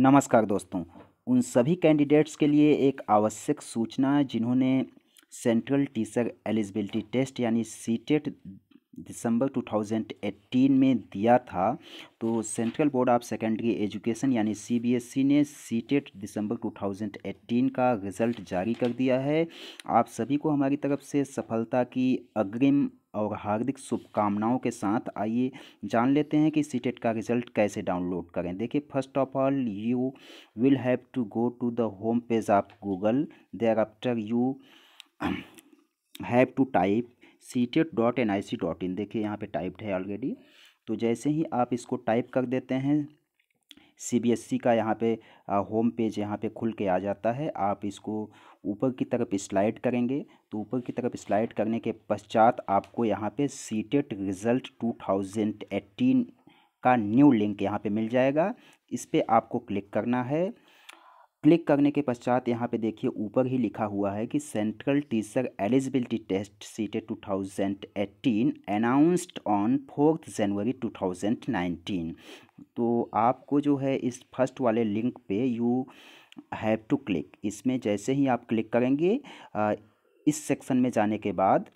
नमस्कार दोस्तों उन सभी कैंडिडेट्स के लिए एक आवश्यक सूचना है जिन्होंने सेंट्रल टीचर एलिजिबिलिटी टेस्ट यानी सी टेट e दिसंबर 2018 में दिया था तो Central Board of Secondary Education यानी सीबीएसई e ने सी टेट e दिसंबर 2018 का रिज़ल्ट जारी कर दिया है आप सभी को हमारी तरफ से सफलता की अग्रिम और हार्दिक शुभकामनाओं के साथ आइए जान लेते हैं कि सी का रिजल्ट कैसे डाउनलोड करें देखिए first of all you will have to go to the home page of Google thereafter you have to type C TET dot N I C dot in देखिए यहाँ पे टाइप्ड है already तो जैसे ही आप इसको टाइप कर देते हैं सीबीएसई e का यहाँ पे होम पेज यहाँ पे खुल के आ जाता है आप इसको ऊपर की तरफ स्लाइड करेंगे तो ऊपर की तरफ स्लाइड करने के पश्चात आपको यहाँ पे सीटेट रिज़ल्ट 2018 का न्यू लिंक यहाँ पे मिल जाएगा इस पर आपको क्लिक करना है क्लिक करने के पश्चात यहाँ पे देखिए ऊपर ही लिखा हुआ है कि सेंट्रल टीचर एलिजिबिलिटी टेस्ट सीटे 2018 अनाउंस्ड ऑन फोर्थ जनवरी 2019 तो आपको जो है इस फर्स्ट वाले लिंक पे यू हैव टू क्लिक इसमें जैसे ही आप क्लिक करेंगे इस सेक्शन में जाने के बाद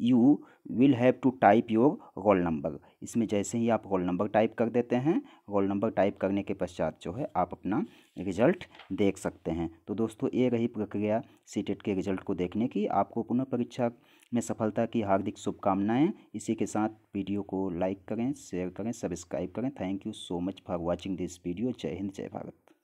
you will have to type your roll number इसमें जैसे ही आप रोल नंबर टाइप कर देते हैं रोल नंबर टाइप करने के पश्चात जो है आप अपना रिजल्ट देख सकते हैं तो दोस्तों ये रही प्रक्रिया टेट e के रिजल्ट को देखने की आपको पुनः परीक्षा में सफलता की हार्दिक शुभकामनाएं इसी के साथ वीडियो को लाइक करें शेयर करें सब्सक्राइब करें thank you so much for watching this video जय हिंद जय भारत